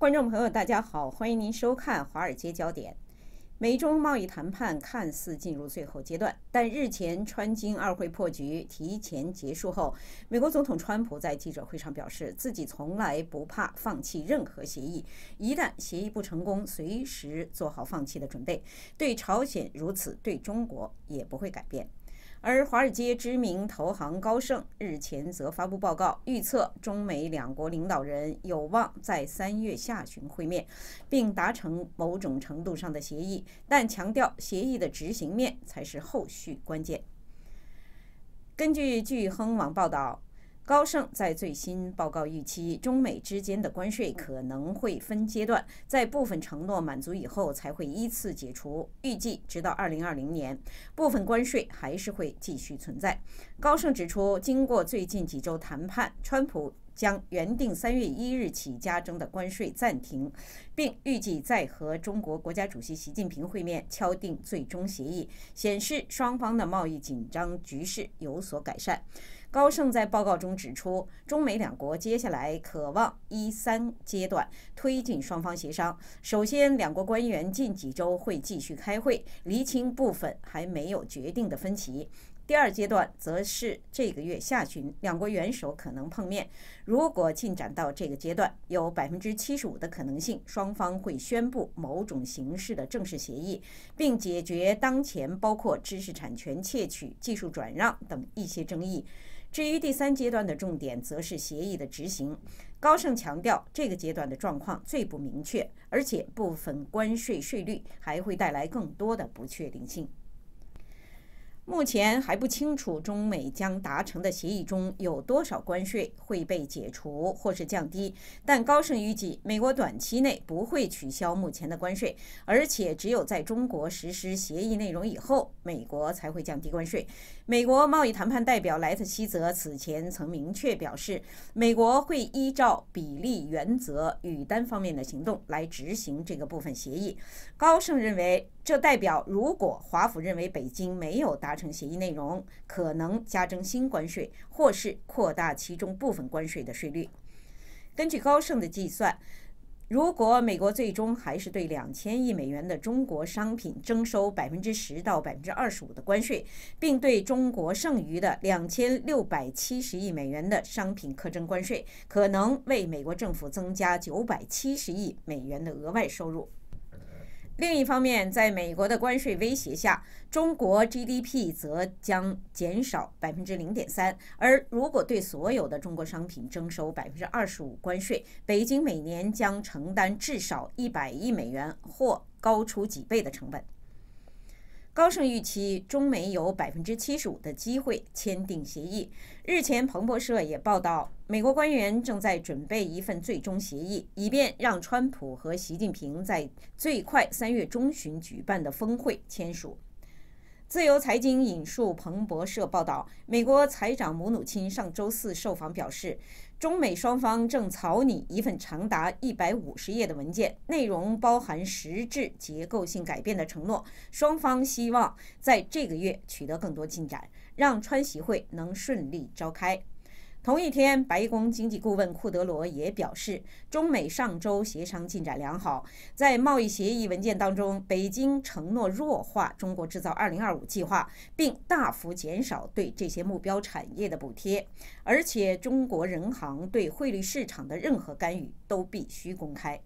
观众朋友，大家好，欢迎您收看《华尔街焦点》。美中贸易谈判看似进入最后阶段，但日前川金二会破局提前结束后，美国总统川普在记者会上表示，自己从来不怕放弃任何协议，一旦协议不成功，随时做好放弃的准备。对朝鲜如此，对中国也不会改变。而华尔街知名投行高盛日前则发布报告，预测中美两国领导人有望在三月下旬会面，并达成某种程度上的协议，但强调协议的执行面才是后续关键。根据据亨网报道。高盛在最新报告预期，中美之间的关税可能会分阶段，在部分承诺满足以后才会依次解除。预计直到二零二零年，部分关税还是会继续存在。高盛指出，经过最近几周谈判，川普。将原定三月一日起加征的关税暂停，并预计在和中国国家主席习近平会面，敲定最终协议，显示双方的贸易紧张局势有所改善。高盛在报告中指出，中美两国接下来渴望一三阶段推进双方协商。首先，两国官员近几周会继续开会，厘清部分还没有决定的分歧。第二阶段则是这个月下旬，两国元首可能碰面。如果进展到这个阶段，有百分之七十五的可能性，双方会宣布某种形式的正式协议，并解决当前包括知识产权窃取、技术转让等一些争议。至于第三阶段的重点，则是协议的执行。高盛强调，这个阶段的状况最不明确，而且部分关税税率还会带来更多的不确定性。目前还不清楚中美将达成的协议中有多少关税会被解除或是降低，但高盛预计美国短期内不会取消目前的关税，而且只有在中国实施协议内容以后，美国才会降低关税。美国贸易谈判代表莱特希泽此前曾明确表示，美国会依照比例原则与单方面的行动来执行这个部分协议。高盛认为。这代表，如果华府认为北京没有达成协议内容，可能加征新关税，或是扩大其中部分关税的税率。根据高盛的计算，如果美国最终还是对两千亿美元的中国商品征收百分之十到百分之二十五的关税，并对中国剩余的两千六百七十亿美元的商品课征关税，可能为美国政府增加九百七十亿美元的额外收入。另一方面，在美国的关税威胁下，中国 GDP 则将减少百分之零点三。而如果对所有的中国商品征收百分之二十五关税，北京每年将承担至少一百亿美元或高出几倍的成本。高盛预期中美有百分之七十五的机会签订协议。日前，彭博社也报道，美国官员正在准备一份最终协议，以便让川普和习近平在最快三月中旬举办的峰会签署。自由财经引述彭博社报道，美国财长姆努钦上周四受访表示，中美双方正草拟一份长达一百五十页的文件，内容包含实质结构性改变的承诺。双方希望在这个月取得更多进展，让川习会能顺利召开。同一天，白宫经济顾问库德罗也表示，中美上周协商进展良好。在贸易协议文件当中，北京承诺弱化“中国制造 2025” 计划，并大幅减少对这些目标产业的补贴。而且，中国人行对汇率市场的任何干预都必须公开。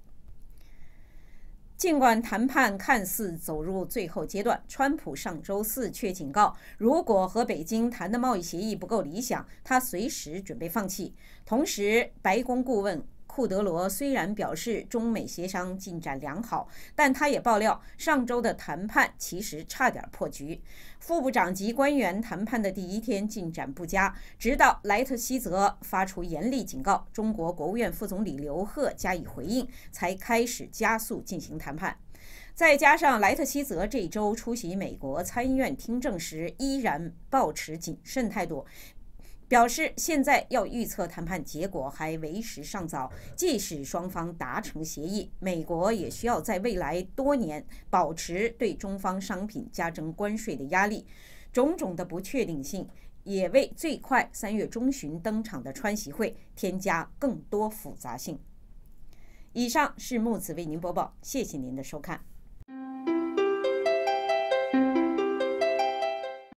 尽管谈判看似走入最后阶段，川普上周四却警告，如果和北京谈的贸易协议不够理想，他随时准备放弃。同时，白宫顾问。库德罗虽然表示中美协商进展良好，但他也爆料，上周的谈判其实差点破局。副部长级官员谈判的第一天进展不佳，直到莱特希泽发出严厉警告，中国国务院副总理刘鹤加以回应，才开始加速进行谈判。再加上莱特希泽这周出席美国参议院听证时依然保持谨慎态度。表示，现在要预测谈判结果还为时尚早。即使双方达成协议，美国也需要在未来多年保持对中方商品加征关税的压力。种种的不确定性也为最快三月中旬登场的川席会添加更多复杂性。以上是木子为您播报，谢谢您的收看。